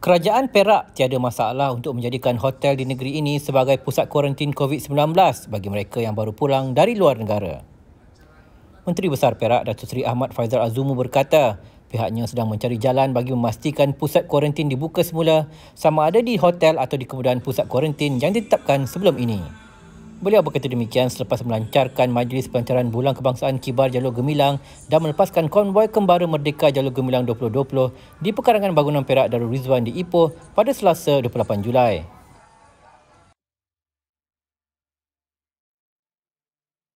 Kerajaan Perak tiada masalah untuk menjadikan hotel di negeri ini sebagai pusat kuarantin COVID-19 bagi mereka yang baru pulang dari luar negara. Menteri Besar Perak, Datuk Seri Ahmad Faizal Azumu berkata, pihaknya sedang mencari jalan bagi memastikan pusat kuarantin dibuka semula sama ada di hotel atau di kemudahan pusat kuarantin yang ditetapkan sebelum ini. Beliau berkata demikian selepas melancarkan majlis pelancaran bulan kebangsaan kibar Jalur Gemilang dan melepaskan konvoi kembara merdeka Jalur Gemilang 2020 di pekarangan bangunan Perak Darul Rizwan di Ipoh pada Selasa 28 Julai.